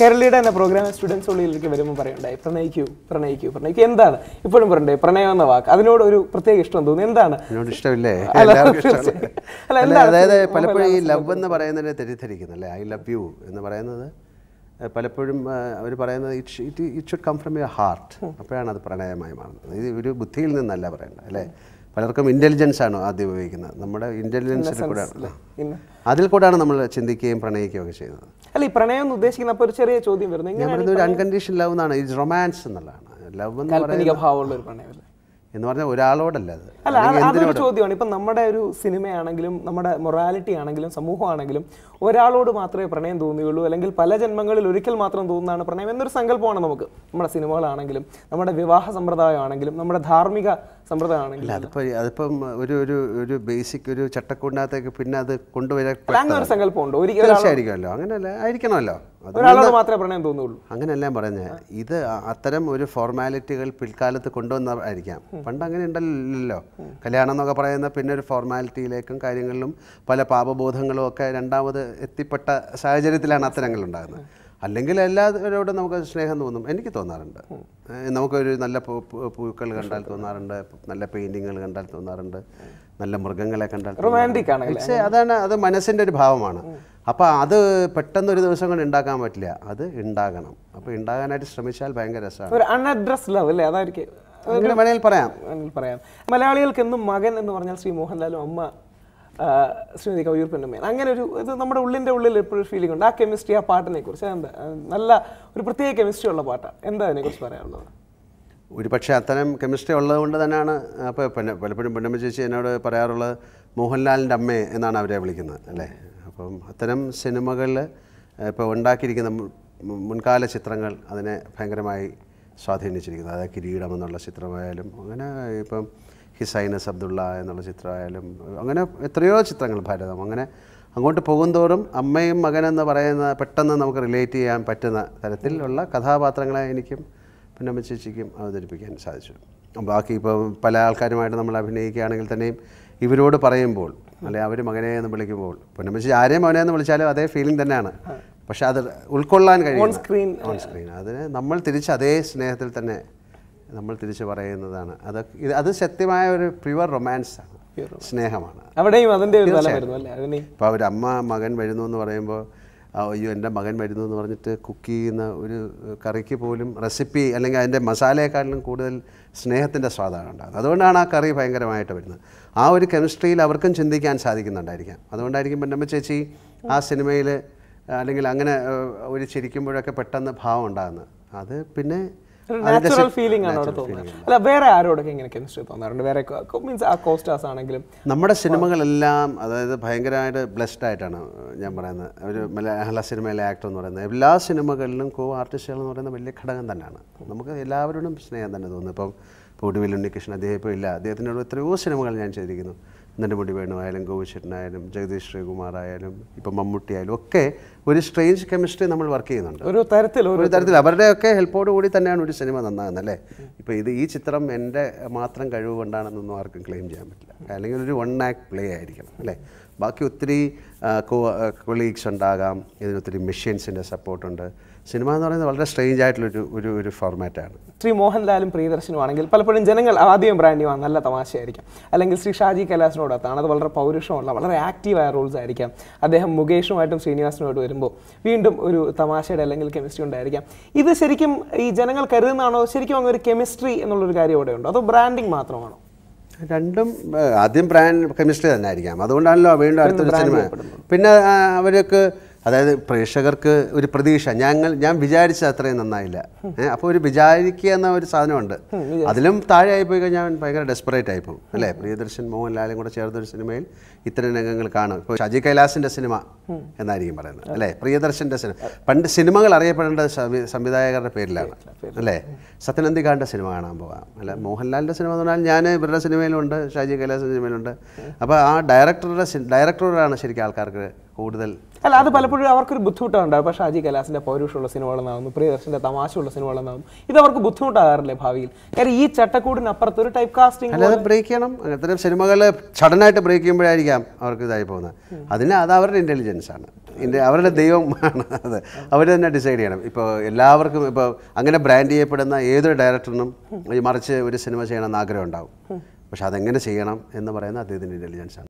കേരളീയുടെ തന്നെ programme students ഉള്ളിലേക്ക് വരുമ്പോൾ പറയണ്ടായി പ്രണയിക്കൂ പ്രണയിക്കൂ പ്രണയിക്കൂ എന്താണ് ഇപ്പോഴും പറയണ്ടേ പ്രണയം എന്ന വാക്ക് അതിനോട് ഒരു പ്രത്യേക ഇഷ്ടം തോന്നുന്നു എന്താണ് ഇഷ്ടമില്ലേ അതായത് പലപ്പോഴും ഈ ലവ് എന്ന് പറയുന്നതിനെ തെറ്റിദ്ധരിക്കുന്നല്ലേ ഐ ലവ് യു എന്ന് പറയുന്നത് പലപ്പോഴും അവർ പറയുന്നത് it it it should come from your heart അപ്പോഴാണ് അത് പ്രണയമായി മാറുന്നത് ഇത് ഒരു ബുദ്ധിയിൽ നിന്നല്ല പറയേണ്ടത് അല്ലേ പലർക്കും ഇൻ്റലിജൻസ് ആണ് ആദ്യം ഉപയോഗിക്കുന്നത് നമ്മുടെ ഇൻ്റലിജൻസിൽ കൂടെയാണ് അതിൽ കൂടെയാണ് നമ്മൾ ചിന്തിക്കുകയും പ്രണയിക്കുകയും ഒക്കെ ചെയ്യുന്നത് അല്ല ഈ പ്രണയം എന്ന് ഉദ്ദേശിക്കുന്ന ഒരു ചെറിയ ചോദ്യം വരുന്നത് അൺകണ്ടീഷൻ ലവ് എന്നാണ് റൊമാൻസ് എന്നുള്ളതാണ് ലവ് എന്ന് ഭാവമുള്ള ഒരു പ്രണയം എന്ന് പറഞ്ഞാൽ ഒരാളോടല്ല അത് അല്ല അതൊരു ചോദ്യമാണ് ഇപ്പം നമ്മുടെ ഒരു സിനിമയാണെങ്കിലും നമ്മുടെ മൊറാലിറ്റി ആണെങ്കിലും സമൂഹമാണെങ്കിലും ഒരാളോട് മാത്രമേ പ്രണയം തോന്നുകയുള്ളൂ അല്ലെങ്കിൽ പല ജന്മങ്ങളിൽ ഒരിക്കൽ മാത്രം തോന്നുന്നതാണ് പ്രണയം എന്നൊരു സങ്കല്പമാണ് നമുക്ക് നമ്മുടെ സിനിമകളാണെങ്കിലും നമ്മുടെ വിവാഹ സമ്പ്രദായമാണെങ്കിലും നമ്മുടെ ധാർമ്മിക സമ്പ്രദായമാണെങ്കിലും അതിപ്പോൾ അതിപ്പം ഒരു ഒരു ഒരു ബേസിക് ഒരു ചട്ടക്കൂടിനകത്തേക്ക് പിന്നെ അത് കൊണ്ടുവരാൻ സങ്കല്പമുണ്ട് ഒരിക്കലും അങ്ങനെയല്ല ആയിരിക്കണമല്ലോ ഒരാളോട് മാത്രമേ പ്രണയം തോന്നുള്ളൂ അങ്ങനെയല്ല പറഞ്ഞത് ഇത് അത്തരം ഒരു ഫോർമാലിറ്റികൾ പിൽക്കാലത്ത് കൊണ്ടുവന്നായിരിക്കാം പണ്ട് അങ്ങനെ ഉണ്ടല്ലോ കല്യാണം എന്നൊക്കെ പറയുന്ന പിന്നെ ഒരു ഫോർമാലിറ്റിയിലേക്കും കാര്യങ്ങളിലും പല പാപബോധങ്ങളും ഒക്കെ രണ്ടാമത് എത്തിപ്പെട്ട സാഹചര്യത്തിലാണ് അത്തരങ്ങൾ ഉണ്ടാകുന്നത് അല്ലെങ്കിൽ എല്ലാവരോടും നമുക്ക് സ്നേഹം തോന്നും എനിക്ക് തോന്നാറുണ്ട് നമുക്കൊരു നല്ല പൂക്കൾ കണ്ടാൽ തോന്നാറുണ്ട് നല്ല പെയിൻറ്റിങ്ങുകൾ കണ്ടാൽ തോന്നാറുണ്ട് നല്ല മൃഗങ്ങളെ കണ്ടാൽ റൊമാൻറ്റിക് ആണ് പക്ഷേ അതാണ് അത് മനസ്സിൻ്റെ ഒരു ഭാവമാണ് അപ്പോൾ അത് പെട്ടെന്ന് ഒരു ദിവസം കൊണ്ട് ഉണ്ടാക്കാൻ പറ്റില്ല അത് ഉണ്ടാകണം അപ്പോൾ ഉണ്ടാകാനായിട്ട് ശ്രമിച്ചാൽ ഭയങ്കര രസമാണ് ഒരു ലവ് അല്ലേ അതായിരിക്കും പറയാം പറയാം മലയാളികൾക്ക് എന്നും മകൻ എന്ന് പറഞ്ഞാൽ ശ്രീ മോഹൻലാലും അമ്മ ശ്രീമതി കൗയൂർപ്പിൻ്റെ പെണ്ണമ്മയാണ് അങ്ങനെ ഒരു ഇത് നമ്മുടെ ഉള്ളിൻ്റെ ഉള്ളിൽ എപ്പോഴും ഫീലിംഗ് ഉണ്ട് ആ കെമിസ്ട്രി ആ പാട്ടിനെ കുറിച്ച് നല്ല ഒരു പ്രത്യേക കെമിസ്ട്രി ഉള്ള പാട്ടാണ് എന്താ അതിനെക്കുറിച്ച് പറയാനുള്ളത് ഒരു പക്ഷേ അത്തരം കെമിസ്ട്രി കൊണ്ട് തന്നെയാണ് അപ്പോൾ പിന്നെ പലപ്പോഴും പെണ്ണമ്മ ചേച്ചി എന്നോട് പറയാറുള്ളത് മോഹൻലാലിൻ്റെ അമ്മ എന്നാണ് അവരെ വിളിക്കുന്നത് അല്ലേ അപ്പം അത്തരം സിനിമകളിൽ ഇപ്പോൾ ഉണ്ടാക്കിയിരിക്കുന്ന മുൻകാല ചിത്രങ്ങൾ അതിനെ ഭയങ്കരമായി സ്വാധീനിച്ചിരിക്കുന്നത് അതായത് കിരീടം എന്നുള്ള ചിത്രമായാലും അങ്ങനെ ഇപ്പം ഹിസൈനസ് അബ്ദുള്ള എന്നുള്ള ചിത്രമായാലും അങ്ങനെ എത്രയോ ചിത്രങ്ങൾ ഭാരതം അങ്ങനെ അങ്ങോട്ട് പോകുന്തോറും അമ്മയും മകനെന്ന് പറയുന്ന പെട്ടെന്ന് നമുക്ക് റിലേറ്റ് ചെയ്യാൻ പറ്റുന്ന തരത്തിലുള്ള കഥാപാത്രങ്ങളെ എനിക്കും പൊന്നമ്മ അവതരിപ്പിക്കാൻ സാധിച്ചു ബാക്കി ഇപ്പോൾ പല ആൾക്കാരുമായിട്ട് നമ്മൾ അഭിനയിക്കുകയാണെങ്കിൽ തന്നെയും ഇവരോട് പറയുമ്പോൾ അല്ലെ അവർ മകനെ എന്ന് വിളിക്കുമ്പോൾ പൊന്നമ്മച്ചി ആരെയും മകനെ എന്ന് വിളിച്ചാലും അതേ ഫീലിംഗ് തന്നെയാണ് പക്ഷെ അത് ഉൾക്കൊള്ളാൻ കഴിയും ഓൺ സ്ക്രീൻ ഓൺ സ്ക്രീൻ അതിന് നമ്മൾ തിരിച്ച് അതേ സ്നേഹത്തിൽ തന്നെ നമ്മൾ തിരിച്ച് പറയുന്നതാണ് അത് ഇത് അത് സത്യമായ ഒരു പ്യുവർ റൊമാൻസ് ആണ് സ്നേഹമാണ് അവിടെയും അതിൻ്റെ ഇപ്പോൾ അവരമ്മ മകൻ വരുന്നു എന്ന് പറയുമ്പോൾ അയ്യോ എൻ്റെ മകൻ വരുന്നു എന്ന് പറഞ്ഞിട്ട് കുക്ക് ചെയ്യുന്ന ഒരു കറിക്ക് പോലും റെസിപ്പി അല്ലെങ്കിൽ അതിൻ്റെ മസാലയെക്കാളിലും കൂടുതൽ സ്നേഹത്തിൻ്റെ സ്വാദാണ് ഉണ്ടാകുന്നത് അതുകൊണ്ടാണ് ആ കറി ഭയങ്കരമായിട്ട് വരുന്നത് ആ ഒരു കെമിസ്ട്രിയിൽ അവർക്കും ചിന്തിക്കാൻ സാധിക്കുന്നുണ്ടായിരിക്കാം അതുകൊണ്ടായിരിക്കും പൊന്നമ്മ ചേച്ചി ആ സിനിമയിൽ അല്ലെങ്കിൽ അങ്ങനെ ഒരു ചിരിക്കുമ്പോഴൊക്കെ പെട്ടെന്ന് ഭാവം ഉണ്ടാകുന്നത് അത് പിന്നെ നാച്ചുറൽ ഫീലിംഗ് ആണ് അവിടെ തോന്നുന്നത് അല്ല വേറെ തോന്നാറുണ്ട് വേറെ മീൻസ് ആ കോസ്റ്റാസ് ആണെങ്കിലും നമ്മുടെ സിനിമകളെല്ലാം അതായത് ഭയങ്കരമായിട്ട് ബ്ലെസ്ഡ് ആയിട്ടാണ് ഞാൻ പറയുന്നത് ഒരു മലയാള സിനിമയിലെ ആക്ടർ എന്ന് പറയുന്നത് എല്ലാ സിനിമകളിലും കോ ആർട്ടിസ്റ്റുകൾ എന്ന് പറയുന്ന വലിയ ഘടകം തന്നെയാണ് നമുക്ക് എല്ലാവരോടും സ്നേഹം തന്നെ തോന്നുന്നു ഇപ്പം ഇപ്പോൾ ഉണ്ണികൃഷ്ണൻ അദ്ദേഹം ഇപ്പോൾ ഇല്ല അദ്ദേഹത്തിനോട് എത്രയോ സിനിമകൾ ഞാൻ ചെയ്തിരിക്കുന്നു നെടുമുടി വേണുവായാലും ഗോപിച്ചേട്ടനായാലും ജഗദീഷ് ശ്രീകുമാറായാലും ഇപ്പം മമ്മൂട്ടി ആയാലും ഒക്കെ ഒരു സ്ട്രേഞ്ച് കെമിസ്ട്രി നമ്മൾ വർക്ക് ചെയ്യുന്നുണ്ട് ഒരു തരത്തിൽ ഒരു തരത്തിൽ അവരുടെയൊക്കെ ഹെൽപ്പോട് കൂടി തന്നെയാണ് ഒരു സിനിമ നന്നാകുന്നത് അല്ലേ ഇപ്പോൾ ഇത് ഈ ചിത്രം എൻ്റെ മാത്രം കഴിവ് കൊണ്ടാണെന്നൊന്നും ആർക്കും ക്ലെയിം ചെയ്യാൻ പറ്റില്ല അല്ലെങ്കിൽ ഒരു വൺ ആക്ട് പ്ലേ ആയിരിക്കണം അല്ലേ ബാക്കി ഒത്തിരി കൊളീഗ്സ് ഉണ്ടാകാം ഇതിനൊത്തിരി മെഷീൻസിൻ്റെ സപ്പോർട്ടുണ്ട് സിനിമ എന്ന് പറയുന്നത് വളരെ സ്ട്രേഞ്ച് ആയിട്ടുള്ളൊരു ഒരു ഒരു ഫോർമാറ്റാണ് ശ്രീ മോഹൻലാലും ആണെങ്കിൽ പലപ്പോഴും ജനങ്ങൾ ആദ്യം ബ്രാൻഡിയുമാണ് നല്ല തമാശയായിരിക്കാം അല്ലെങ്കിൽ ശ്രീ ഷാജി കൈലാസിനോടൊത്താണ് അത് വളരെ പൗരുഷമുള്ള വളരെ ആക്റ്റീവായ റോൾസ് ആയിരിക്കാം അദ്ദേഹം മുകേഷുമായിട്ടും ശ്രീനിവാസനുമായിട്ട് വരുമ്പോൾ വീണ്ടും ഒരു തമാശയുടെ അല്ലെങ്കിൽ കെമിസ്ട്രി ഉണ്ടായിരിക്കാം ഇത് ശരിക്കും ഈ ജനങ്ങൾ കരുതുന്നതാണോ ശരിക്കും അങ്ങനെ ഒരു കെമിസ്ട്രി എന്നുള്ളൊരു കാര്യം ഇവിടെ ഉണ്ടോ അതോ ബ്രാൻഡിങ് മാത്രമാണോ രണ്ടും ആദ്യം ബ്രാൻഡ് കെമിസ്ട്രി തന്നെ ആയിരിക്കാം അതുകൊണ്ടാണല്ലോ വീണ്ടും അടുത്ത സിനിമ പിന്നെ അവരൊക്കെ അതായത് പ്രേക്ഷകർക്ക് ഒരു പ്രതീക്ഷ ഞങ്ങൾ ഞാൻ വിചാരിച്ച അത്രയും നന്നായില്ല അപ്പോൾ ഒരു വിചാരിക്കുക എന്ന ഒരു സാധനമുണ്ട് അതിലും താഴെ പോയി കഴിഞ്ഞാൽ ഭയങ്കര ഡെസ്പറേറ്റ് പോകും അല്ലേ പ്രിയദർശൻ മോഹൻലാലും കൂടെ ചേർന്ന ഒരു സിനിമയിൽ ഇത്തരം രംഗങ്ങൾ കാണും ഇപ്പൊ ഷജി കൈലാസിന്റെ സിനിമ എന്നായിരിക്കും പറയുന്നത് അല്ലേ പ്രിയദർശന്റെ സിനിമ പണ്ട് സിനിമകൾ അറിയപ്പെടേണ്ട സംവിധായകരുടെ പേരിലാണ് അല്ലേ സത്യനന്ദിക്കാരുടെ സിനിമ കാണാൻ പോവാം അല്ലെ മോഹൻലാലിന്റെ സിനിമ എന്ന് പറഞ്ഞാൽ ഞാൻ ഇവരുടെ സിനിമയിലുണ്ട് ഷാജി കൈലാസിന്റെ സിനിമയിലുണ്ട് അപ്പോൾ ആ ഡയറക്ടറുടെ ഡയറക്ടറോടാണ് ശരിക്കും ആൾക്കാർക്ക് കൂടുതൽ അല്ല അത് പലപ്പോഴും അവർക്കൊരു ബുദ്ധിമുട്ടുണ്ടാകും പക്ഷേ ഷാജി കലാസിൻ്റെ പൗരുഷമുള്ള സിനിമകളെന്നാകുന്നു പ്രിയദർശൻ്റെ തമാശയുള്ള സിനിമകളെന്നാകും ഇത് അവർക്ക് ബുദ്ധിമുട്ടാകാറില്ലേ ഭാവിയിൽ കാര്യം ഈ ചട്ടക്കൂടിനപ്പുറത്ത് ഒരു ടൈപ്പ് കാസ്റ്റിംഗ് അല്ലാതെ ബ്രേക്ക് ചെയ്യണം അങ്ങനത്തെ സിനിമകൾ ചടനായിട്ട് ബ്രേക്ക് ചെയ്യുമ്പോഴായിരിക്കാം അവർക്ക് ഇതായി പോകുന്നത് അതിന് അത് അവരുടെ ഇൻ്റലിജൻസ് ആണ് അവരുടെ ദൈവമാണ് അത് അവർ തന്നെ ഡിസൈഡ് ചെയ്യണം ഇപ്പോൾ എല്ലാവർക്കും ഇപ്പോൾ അങ്ങനെ ബ്രാൻഡ് ചെയ്യപ്പെടുന്ന ഏതൊരു ഡയറക്ടറിനും മറിച്ച് ഒരു സിനിമ എന്ന് ആഗ്രഹം ഉണ്ടാവും പക്ഷെ അതെങ്ങനെ ചെയ്യണം എന്ന് പറയുന്നത് അദ്ദേഹത്തിൻ്റെ ആണ്